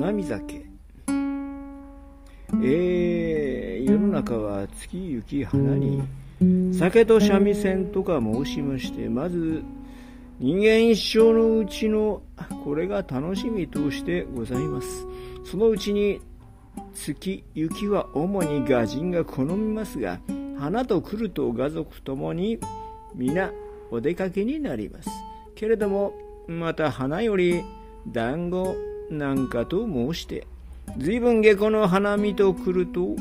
花見酒えー、世の中は月雪花に酒と三味線とか申しましてまず人間一生のうちのこれが楽しみとしてございますそのうちに月雪は主に画人が好みますが花と来ると画族ともに皆お出かけになりますけれどもまた花より団子なんかと申して、随分下戸の花見と来ると、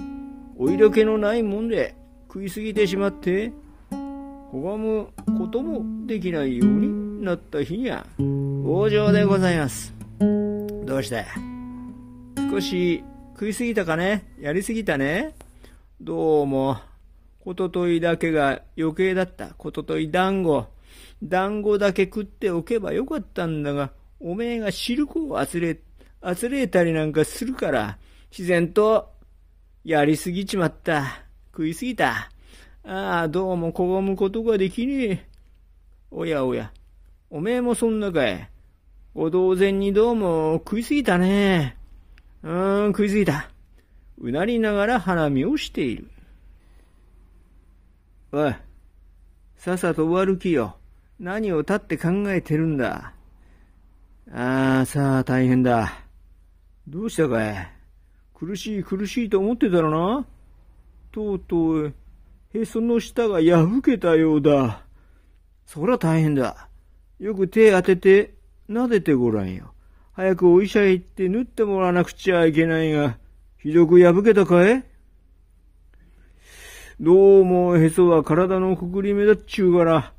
お色気のないもんで食いすぎてしまって、拒むこともできないようになった日には、往生でございます。どうした少し食いすぎたかねやりすぎたねどうも、ことといだけが余計だった。こととい団子。団子だけ食っておけばよかったんだが、おめえがシルクをあつれ、あつれたりなんかするから、自然と、やりすぎちまった。食いすぎた。ああ、どうもこむことができねえ。おやおや、おめえもそんなかい。お同然にどうも食いすぎたね。うーん、食いすぎた。うなりながら花見をしている。おい、さっさと終わる気よ。何を立って考えてるんだ。ああ、さあ大変だ。どうしたかい苦しい苦しいと思ってたらな。とうとう、へその下が破けたようだ。そら大変だ。よく手当てて、撫でてごらんよ。早くお医者へ行って縫ってもらわなくちゃいけないが、ひどく破けたかいどうもへそは体のくくり目だっちゅうから、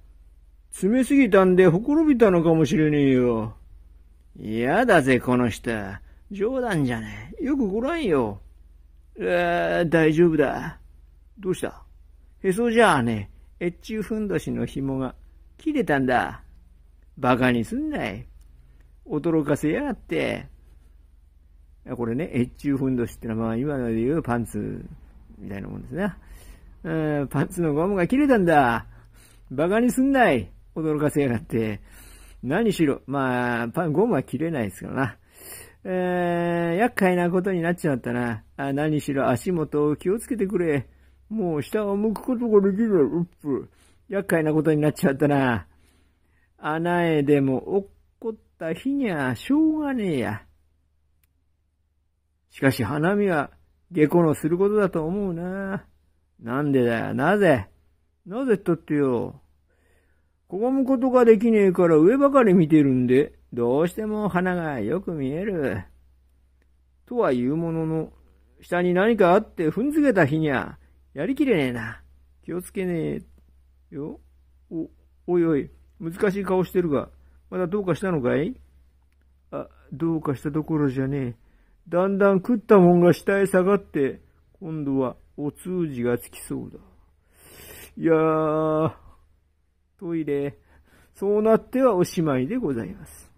詰めすぎたんでほころびたのかもしれねえよ。嫌だぜ、この人。冗談じゃねえ。よくごらんよ。あ大丈夫だ。どうしたへそじゃあね、越中ふんどしの紐が切れたんだ。馬鹿にすんない。驚かせやがって。これね、越中ふんどしってのは、まあ今ので言うパンツみたいなもんですね。パンツのゴムが切れたんだ。馬鹿にすんない。驚かせやがって。何しろ、まあ、パンゴムは切れないですからな。えー、厄介なことになっちまったな。あ何しろ足元を気をつけてくれ。もう下を向くことができるい。うっぷ。厄介なことになっちまったな。穴へでも落っこった日にゃしょうがねえや。しかし花見は下戸のすることだと思うな。なんでだよ、なぜなぜったってよ。拒むことができねえから上ばかり見てるんで、どうしても花がよく見える。とは言うものの、下に何かあって踏んづけた日にゃ、やりきれねえな。気をつけねえよ。お、おいおい、難しい顔してるが、まだどうかしたのかいあ、どうかしたどころじゃねえ。だんだん食ったもんが下へ下がって、今度はお通じがつきそうだ。いやー、トイレ。そうなってはおしまいでございます。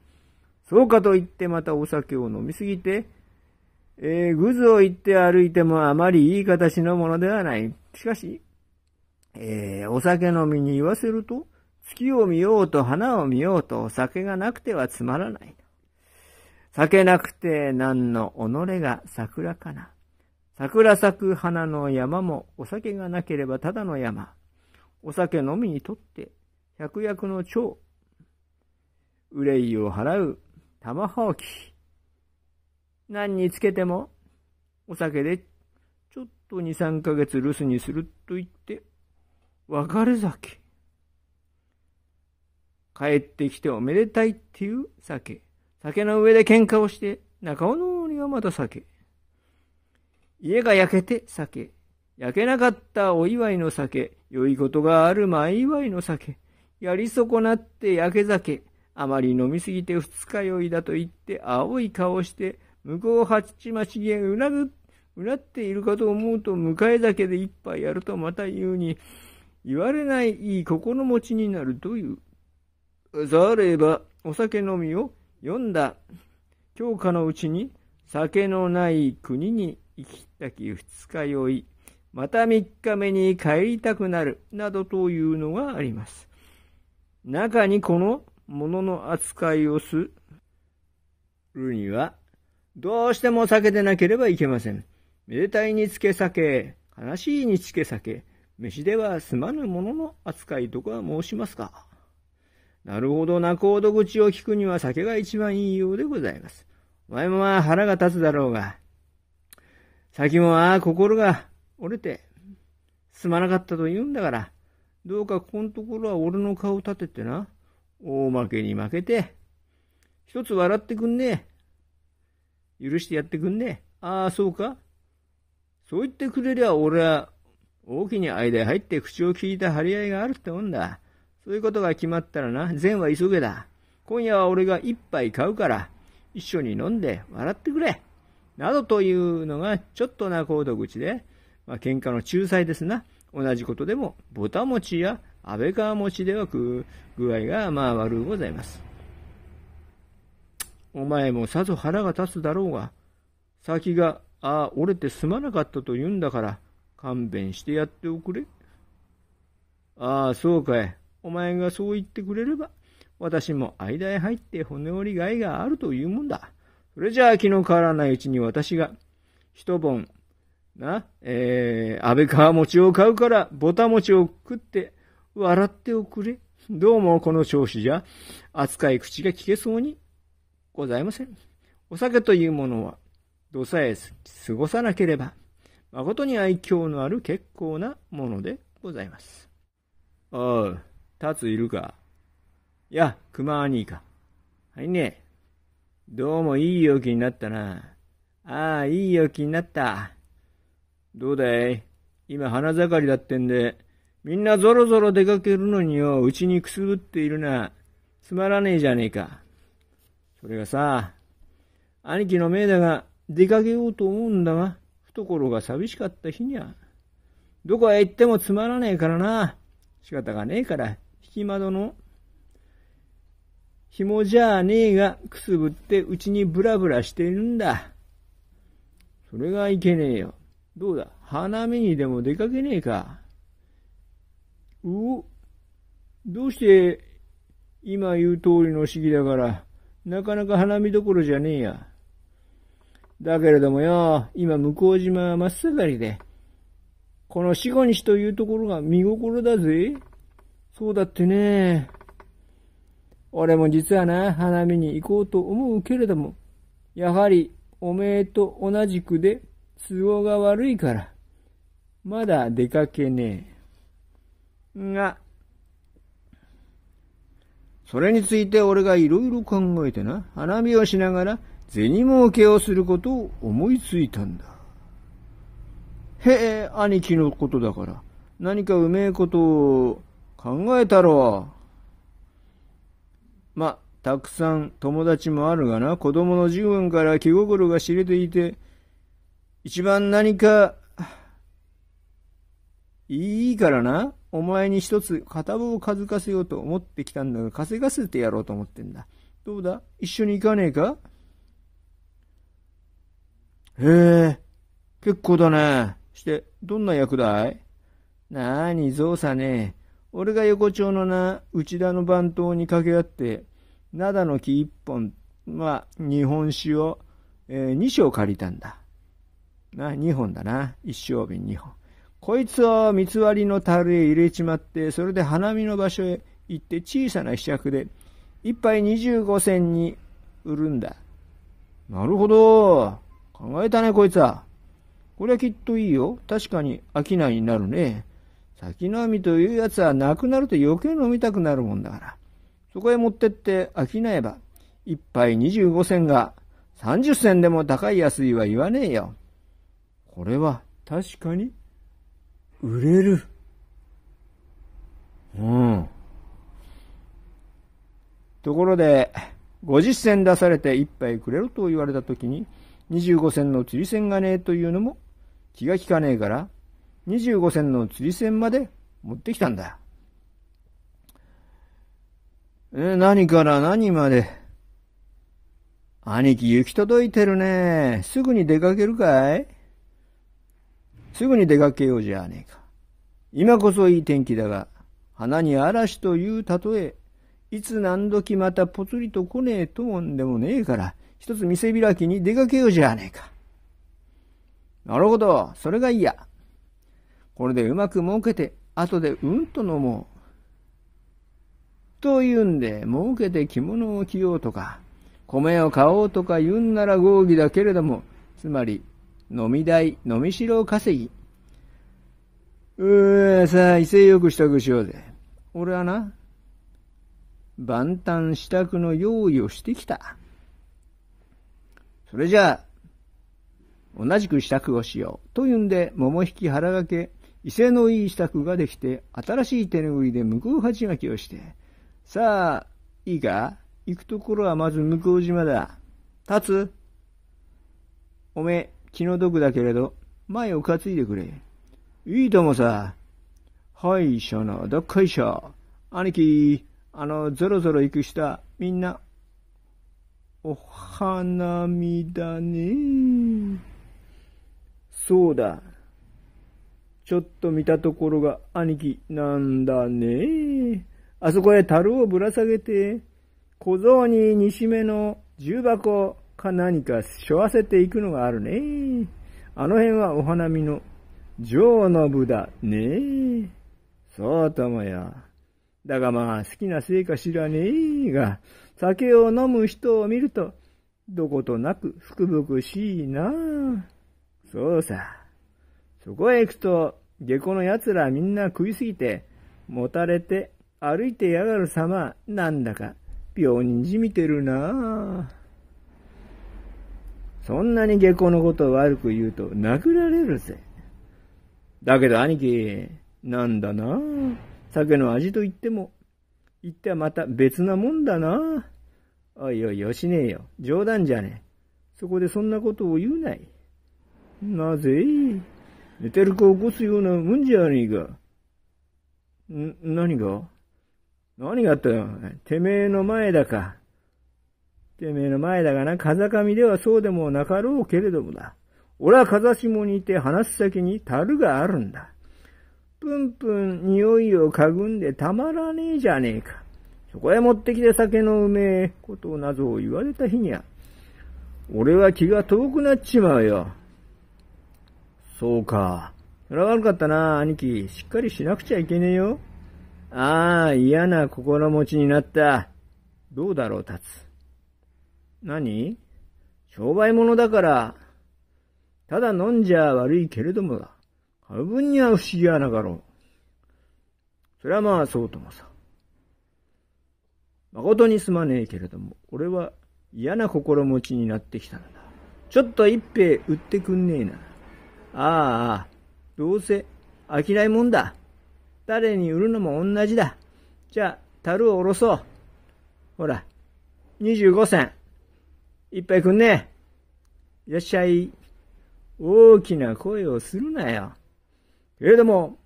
そうかと言ってまたお酒を飲みすぎて、えー、ぐずを言って歩いてもあまりいい形のものではない。しかし、えー、お酒飲みに言わせると、月を見ようと花を見ようと酒がなくてはつまらない。酒なくて何の己が桜かな。桜咲く花の山もお酒がなければただの山。お酒飲みにとって百薬の長、憂いを払う玉ほうき。何につけても、お酒でちょっと2、3ヶ月留守にすると言って、別れ酒。帰ってきておめでたいっていう酒。酒の上で喧嘩をして、中尾の鬼はまた酒。家が焼けて酒。焼けなかったお祝いの酒。良いことがある前祝いの酒。やり損なって焼け酒、あまり飲みすぎて二日酔いだと言って青い顔して、向こう八町家がうなうなっているかと思うと、迎え酒で一杯やるとまた言うに、言われないいい心持ちになるという。されば、お酒飲みを読んだ。今日かのうちに、酒のない国に行きたき二日酔い、また三日目に帰りたくなる、などというのがあります。中にこのものの扱いをするには、どうしても避けてなければいけません。めでたいにつけ酒、悲しいにつけ酒、飯ではすまぬものの扱いとか申しますか。なるほど、仲人口を聞くには酒が一番いいようでございます。お前もまあ腹が立つだろうが、先もああ心が折れて、すまなかったと言うんだから、どうかここのところは俺の顔立ててな、大負けに負けて、一つ笑ってくんねえ。許してやってくんねえ。ああ、そうかそう言ってくれりゃ俺は大きに間へ入って口を聞いた張り合いがあるってもんだ。そういうことが決まったらな、善は急げだ。今夜は俺が一杯買うから、一緒に飲んで笑ってくれ。などというのがちょっとな高度口で、まあ、喧嘩の仲裁ですな。同じことでも、ぼた餅や安倍川餅では具合がまあ悪うございます。お前もさぞ腹が立つだろうが、先が、ああ、折れてすまなかったと言うんだから、勘弁してやっておくれ。ああ、そうかい。お前がそう言ってくれれば、私も間へ入って骨折りがいがあるというもんだ。それじゃあ気の変わらないうちに私が、一本な、えー、安倍川餅を買うから、ぼた餅を食って、笑っておくれ。どうもこの調子じゃ、扱い口が聞けそうにございません。お酒というものは、どさえ過ごさなければ、誠に愛嬌のある結構なものでございます。おう、立ついるかいや、熊兄か。はいね。どうもいい陽気になったな。ああ、いい陽気になった。どうだい今花盛りだってんで、みんなぞろぞろ出かけるのによ、うちにくすぶっているな。つまらねえじゃねえか。それがさ、兄貴の命だが出かけようと思うんだが、懐が寂しかった日にゃ。どこへ行ってもつまらねえからな。仕方がねえから、引き窓の。紐じゃねえがくすぶってうちにぶらぶらしているんだ。それがいけねえよ。どうだ花見にでも出かけねえか。おどうして、今言う通りの式だから、なかなか花見どころじゃねえや。だけれどもよ、今向島は真っ盛りで、この死後日というところが見心だぜ。そうだってね。俺も実はな、花見に行こうと思うけれども、やはりおめえと同じくで、都合が悪いから、まだ出かけねえ。が、それについて俺がいろいろ考えてな、花火をしながら銭儲けをすることを思いついたんだ。へえ、兄貴のことだから、何かうめえことを考えたろう。ま、たくさん友達もあるがな、子供の自分から気心が知れていて、一番何か、いいからな。お前に一つ片棒を数かせようと思ってきたんだが、稼がせてやろうと思ってんだ。どうだ一緒に行かねえかへえ、結構だね。して、どんな役だいなーに、造作ね俺が横丁のな、内田の番頭に掛け合って、灘の木一本、まあ、日本酒を、えー、二升借りたんだ。な、2本だな。一生瓶2本。こいつを三つ割りの樽へ入れちまって、それで花見の場所へ行って小さな試着で、一杯25銭に売るんだ。なるほど。考えたね、こいつは。こりゃきっといいよ。確かに飽きないになるね。先の網というやつはなくなると余計飲みたくなるもんだから。そこへ持ってって飽きないば、一杯25銭が30銭でも高い安いは言わねえよ。これは確かに売れる。うん。ところで、50銭出されて1杯くれろと言われた時に、25銭の釣り銭がねえというのも気が利かねえから、25銭の釣り銭まで持ってきたんだ。え何から何まで。兄貴行き届いてるね。すぐに出かけるかいすぐに出かけようじゃねえか。今こそいい天気だが、花に嵐という例え、いつ何時またぽつりと来ねえともんでもねえから、一つ店開きに出かけようじゃねえか。なるほど、それがいいや。これでうまく儲けて、後でうんと飲もう。と言うんで、儲けて着物を着ようとか、米を買おうとか言うんなら合議だけれども、つまり飲み代、飲みしろ稼ぎ。うーさあ、威勢よく支度しようぜ。俺はな、万端支度の用意をしてきた。それじゃあ、同じく支度をしよう。というんで、桃引き腹掛け、威勢のいい支度ができて、新しい手拭いで向こう鉢巻きをして、さあ、いいか行くところはまず向島だ。立つおめえ、気の毒だけれど、前を担いでくれ。いいともさ。はい、しょの、どっこいしょ。兄貴、あの、ぞろぞろ行く人、みんな、お花見だね。そうだ。ちょっと見たところが兄貴なんだね。あそこへ樽をぶら下げて、小僧に西目の重箱、か何かしょわせていくのがあるね。あの辺はお花見の上の部だね。そうともや。だがまあ好きなせいか知らねえが、酒を飲む人を見ると、どことなく福々しいな。そうさ。そこへ行くと、下戸の奴らみんな食いすぎて、もたれて歩いてやがる様、なんだか病人じみてるなあ。そんなに下校のことを悪く言うと殴られるぜ。だけど兄貴、なんだな酒の味と言っても、言ってはまた別なもんだなおいおいよしねえよ。冗談じゃねえ。そこでそんなことを言うない。なぜ寝てる子を起こすようなもんじゃねえか。ん、何が何があったよ。てめえの前だか。てめえの前だがな、風上ではそうでもなかろうけれどもだ。俺は風下にいて話す先に樽があるんだ。ぷんぷん匂いを嗅ぐんでたまらねえじゃねえか。そこへ持ってきて酒のうめえことなどを言われた日には、俺は気が遠くなっちまうよ。そうか。それは悪かったな、兄貴。しっかりしなくちゃいけねえよ。ああ、嫌な心持ちになった。どうだろう、達。何商売物だから、ただ飲んじゃ悪いけれどもだ。買う分には不思議はなかろう。それはまあそうともさ。誠にすまねえけれども、俺は嫌な心持ちになってきたのだ。ちょっと一杯売ってくんねえな。ああ、どうせ、商いもんだ。誰に売るのも同じだ。じゃあ、樽を下ろそう。ほら、25銭。いっぱいくんね。いらっしゃい。大きな声をするなよ。けれども、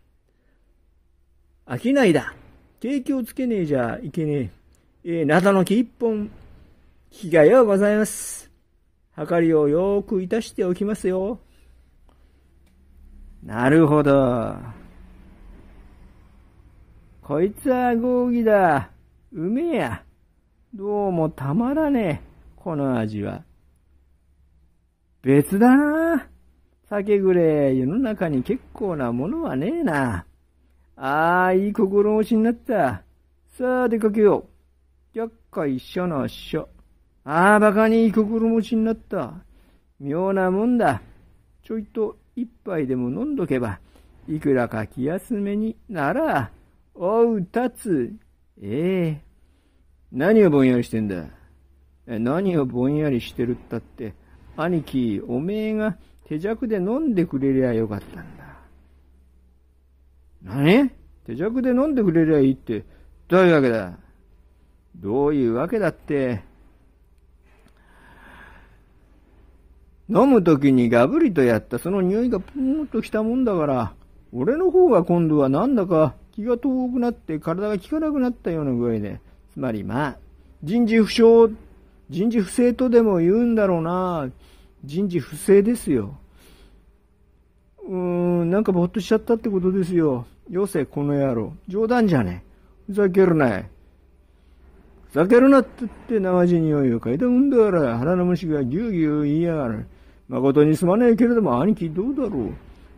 飽きないだ。景気をつけねえじゃいけねえ。えー、なだの木一本、気がようございます。はかりをよーくいたしておきますよ。なるほど。こいつは合議だ。うめえや。どうもたまらねえ。この味は。別だな。酒ぐれ、世の中に結構なものはねえな。ああ、いい心持ちになった。さあ、出かけよう。若干一緒のっしょ。ああ、馬鹿にいい心持ちになった。妙なもんだ。ちょいと一杯でも飲んどけば、いくらか気休めになら。おう、立つ。ええ。何をぼんやりしてんだ。何をぼんやりしてるったって、兄貴、おめえが手酌で飲んでくれりゃよかったんだ。何手酌で飲んでくれりゃいいって、どういうわけだどういうわけだって、飲むときにガブリとやったその匂いがプーンときたもんだから、俺の方が今度はなんだか気が遠くなって体が効かなくなったような具合で、つまりまあ、人事不詳人事不正とでも言うんだろうな。人事不正ですよ。うーん、なんかぼっとしちゃったってことですよ。よせ、この野郎。冗談じゃねえ。ふざけるなふざけるなって言って生地匂いを嗅いでうんだから腹の虫がぎゅうぎゅう言いやがる。誠にすまねえけれども兄貴どうだろう。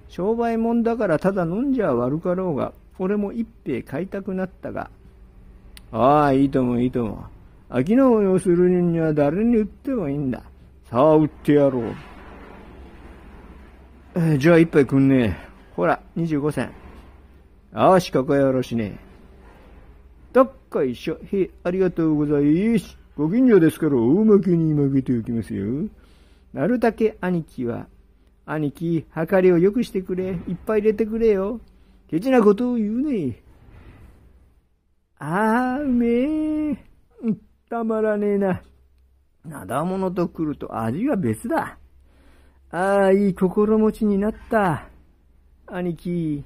商売もんだからただ飲んじゃ悪かろうが、俺も一杯買いたくなったが。ああ、いいともいいとも。商いをするには誰に売ってもいいんだ。さあ、売ってやろう。えー、じゃあ一杯くんねえ。ほら、二十五銭。ああ、しかこやろしねえ。どっか一緒。へい、ありがとうございます。ご近所ですから大負けに負けておきますよ。なるたけ兄貴は、兄貴、はかりをよくしてくれ。いっぱい入れてくれよ。ケチなことを言うねえ。ああ、うめえ。うんたまらねえな。なだものと来ると味が別だ。ああ、いい心持ちになった。兄貴。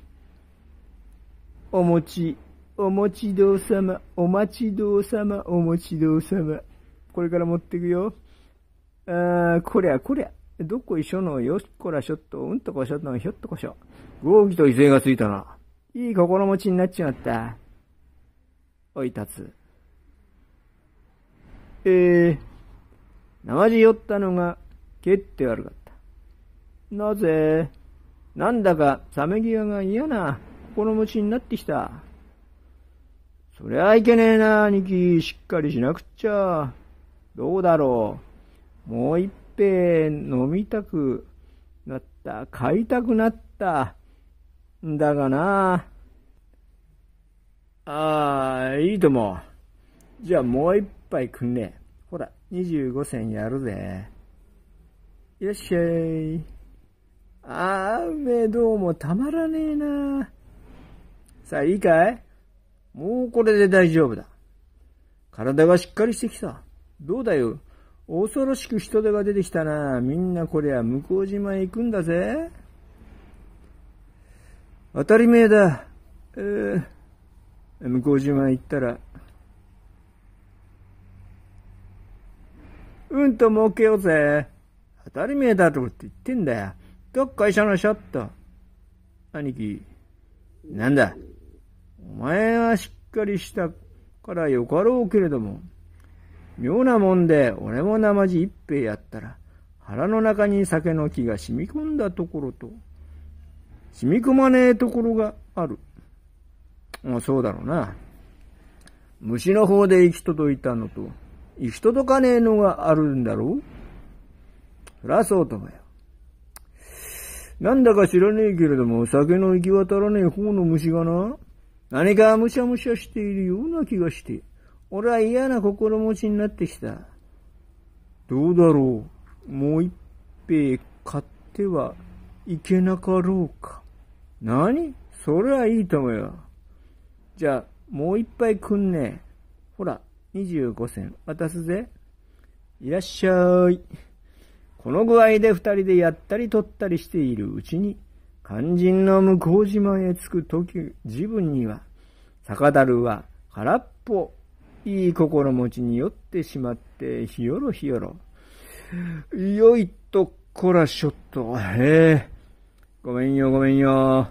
お餅、お餅どうさま、お待ちどうさま、お餅どうさま。これから持ってくよ。ああ、こりゃこりゃ。どこいしょのよっこらしょっと、うんとこしょっと、ひょっとこしょ。豪気と威勢がついたな。いい心持ちになっちまった。おいたつ。えー、まじ寄ったのが、けって悪かった。なぜ、なんだか、サメ際が嫌な心持ちになってきた。そりゃあいけねえな、兄貴。しっかりしなくっちゃ。どうだろう。もう一杯飲みたくなった。買いたくなった。んだがな。ああ、いいとも。じゃあもう一杯くんね。ほら、25銭やるぜ。いらっしゃい。あー、めどうもたまらねえな。さあ、いいかいもうこれで大丈夫だ。体がしっかりしてきた。どうだよ。恐ろしく人手が出てきたな。みんなこりゃ向島へ行くんだぜ。当たり前だ。えー、向島へ行ったらうんと儲けようぜ。当たり前だろって言ってんだよ。どっか医者のシャッター。兄貴、なんだ。お前はしっかりしたからよかろうけれども、妙なもんで俺もなまじ一平やったら、腹の中に酒の木が染み込んだところと、染み込まねえところがある。あそうだろうな。虫の方で行き届いたのと、行き届かねえのがあるんだろうそらそうともよ。なんだか知らねえけれども、酒の行き渡らねえ方の虫がな、何かむしゃむしゃしているような気がして、俺は嫌な心持ちになってきた。どうだろうもう一杯買ってはいけなかろうか。何それはいいともよ。じゃあ、もう一杯くんねえ。ほら、25銭渡すぜ。いらっしゃい。この具合で二人でやったり取ったりしているうちに、肝心の向こう島へ着く時、自分には、酒樽は空っぽ、いい心持ちに酔ってしまって、ひよろひよろ。よいとこらしょっと、へえ。ごめんよ、ごめんよ。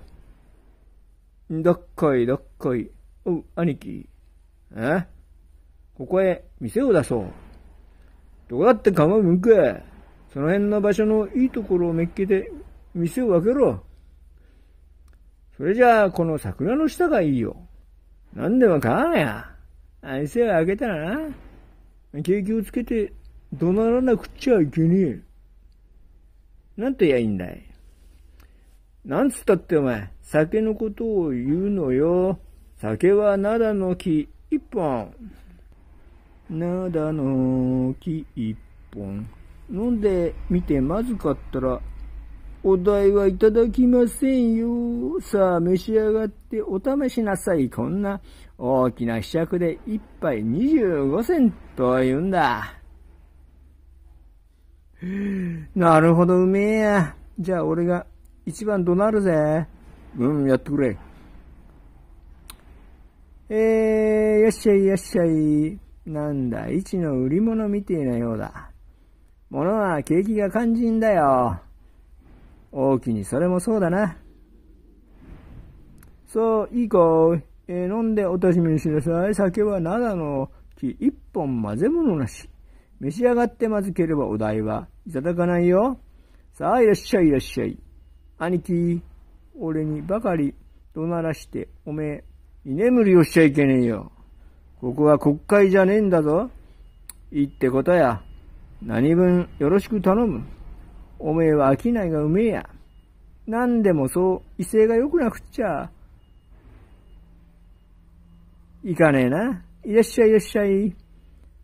どっこい、どっこい。おう、兄貴。えここへ店を出そう。どこだって構うもんか。その辺の場所のいいところをめっけて店を開けろ。それじゃあ、この桜の下がいいよ。何でも買わなや。店を開けたらな、景気をつけて怒鳴らなくっちゃいけねえ。なんて言えばいいんだい。なんつったってお前、酒のことを言うのよ。酒は灘の木一本。灘の木一本。飲んでみてまずかったら、お代はいただきませんよ。さあ、召し上がってお試しなさい。こんな大きな試着で一杯25銭と言うんだ。なるほど、うめえや。じゃあ、俺が一番怒鳴るぜ。うん、やってくれ。えー、よっしゃい、よっしゃい。なんだ、一の売り物みてえなようだ。ものは景気が肝心だよ。大きにそれもそうだな。そう、いいかい。えー、飲んでお楽しみにしなさい。酒は灘の木一本混ぜ物なし。召し上がってまずければお代はいただかないよ。さあ、いらっしゃいいらっしゃい。兄貴、俺にばかり怒鳴らして、おめえ、居眠りをしちゃいけねえよ。ここは国会じゃねえんだぞ。いいってことや。何分よろしく頼む。おめえは商いがうめえや。何でもそう、威勢が良くなくっちゃ。いかねえな。いらっしゃいいらっしゃい。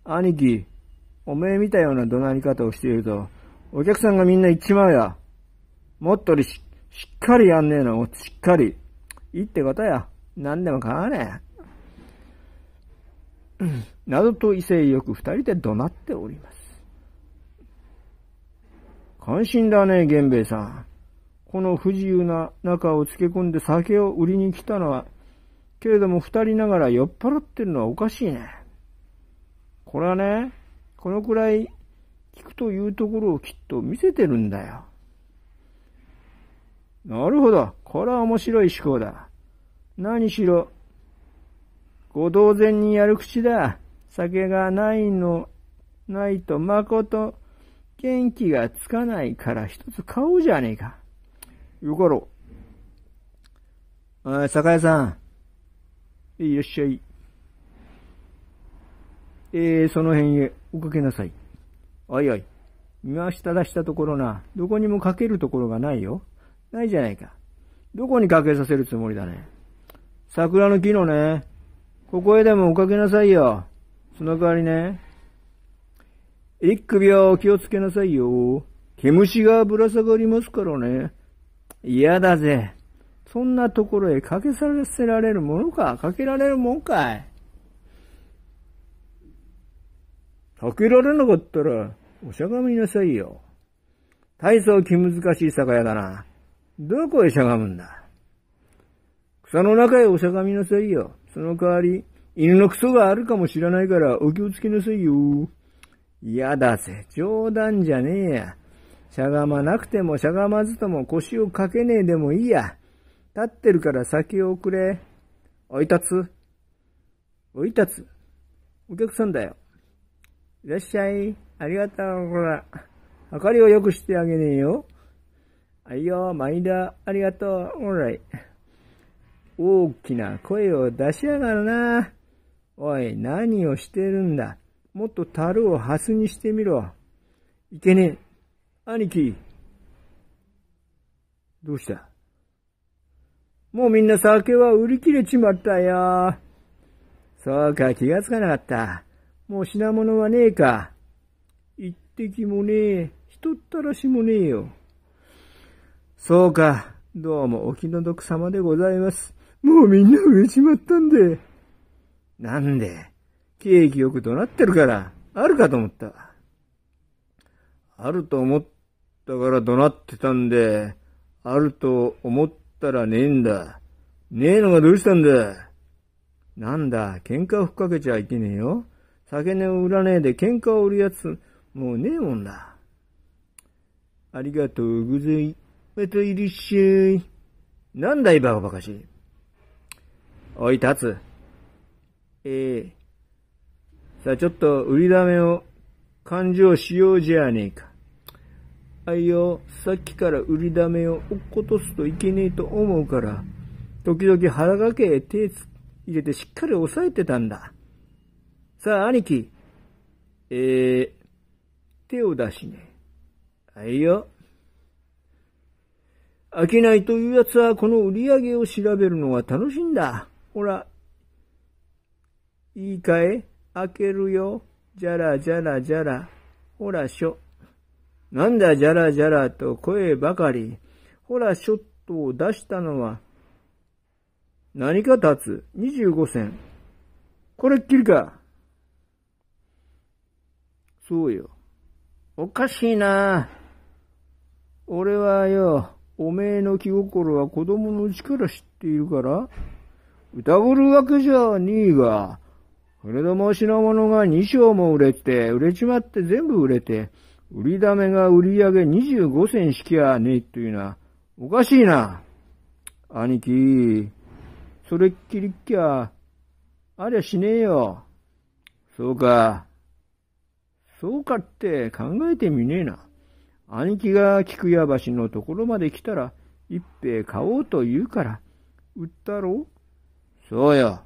兄貴、おめえ見たような怒鳴り方をしていると、お客さんがみんな行っちまうや。もっとりし、しっかりやんねえの、しっかり。いいってことや。何でも構わねえ。などと威勢よく二人で怒鳴っております。感心だね、玄兵衛さん。この不自由な中をつけ込んで酒を売りに来たのは、けれども二人ながら酔っ払ってるのはおかしいね。これはね、このくらい聞くというところをきっと見せてるんだよ。なるほど。これは面白い思考だ。何しろ、ご同然にやる口だ。酒がないの、ないとまこと、元気がつかないから一つ買おうじゃねえか。よかろう。おい、酒屋さん。いらっしゃい。えー、その辺へおかけなさい。おいおい。見回したらしたところな、どこにもかけるところがないよ。ないじゃないか。どこにかけさせるつもりだね。桜の木のね、ここへでもおかけなさいよ。その代わりね。エリックはお気をつけなさいよ。毛虫がぶら下がりますからね。嫌だぜ。そんなところへかけさせられるものか。かけられるもんかい。かけられなかったら、おしゃがみなさいよ。体操気難しい酒屋だな。どこへしゃがむんだ。草の中へおしゃがみなさいよ。その代わり、犬のクソがあるかもしれないからお気をつけなさいよ。嫌だぜ。冗談じゃねえや。しゃがまなくてもしゃがまずとも腰をかけねえでもいいや。立ってるから先をくれ。おいたつ。おいたつ。お客さんだよ。いらっしゃい。ありがとう。ほら。明かりをよくしてあげねえよ。あいよ、毎度ありがとう。ほらい。大きな声を出しやがるな。おい、何をしてるんだ。もっと樽をハスにしてみろ。いけねえ。兄貴。どうしたもうみんな酒は売り切れちまったよ。そうか、気がつかなかった。もう品物はねえか。一滴もねえ、人ったらしもねえよ。そうか、どうもお気の毒様でございます。もうみんな売れちまったんで。なんで、ケーキよく怒鳴ってるから、あるかと思った。あると思ったから怒鳴ってたんで、あると思ったらねえんだ。ねえのがどうしたんだ。なんだ、喧嘩をふっかけちゃいけねえよ。酒根を売らねえで喧嘩を売るやつ、もうねえもんだ。ありがとうぐずい。またいるっしゃい。なんだいばばかしい。おい立つ。えー、さあちょっと売りだめを勘定しようじゃねえか。あいよ、さっきから売りだめを落っことすといけねえと思うから、時々腹掛けへ手つ入れてしっかり押さえてたんだ。さあ兄貴、えー、手を出しね。あいよ。飽きないというやつはこの売り上げを調べるのが楽しいんだ。ほら、いいかい開けるよ。じゃらじゃらじゃら。ほらしょ。なんだじゃらじゃらと声ばかり。ほらしょっとを出したのは、何か立つ25銭。これっきりか。そうよ。おかしいな。俺はよ、おめえの気心は子供のうちから知っているから、歌ぶるわけじゃねえが、それの申しのものが2章も売れて、売れちまって全部売れて、売りだめが売り上げ25銭しきゃねえというのは、おかしいな。兄貴、それっきりっきゃ、ありゃしねえよ。そうか。そうかって考えてみねえな。兄貴が菊屋橋のところまで来たら、一杯買おうと言うから、売ったろそうよ。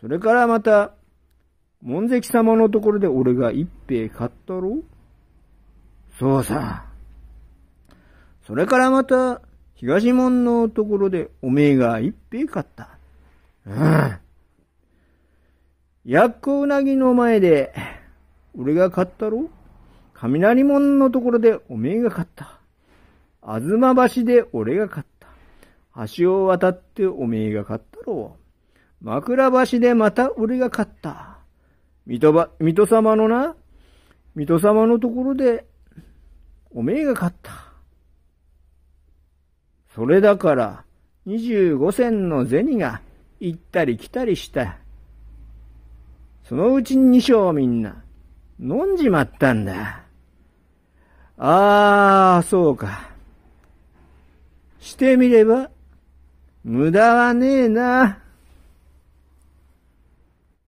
それからまた、門関様のところで俺が一杯買ったろそうさ。それからまた、東門のところでおめえが一杯買った。うん。やっこうなぎの前で、俺が買ったろ雷門のところでおめえが買った。あずま橋で俺が買った。橋を渡っておめえが買ったろ枕橋でまた俺が勝った。水戸ば、水戸様のな、水戸様のところで、おめえが勝った。それだから、二十五銭の銭が行ったり来たりした。そのうちに二升みんな、飲んじまったんだ。ああ、そうか。してみれば、無駄はねえな。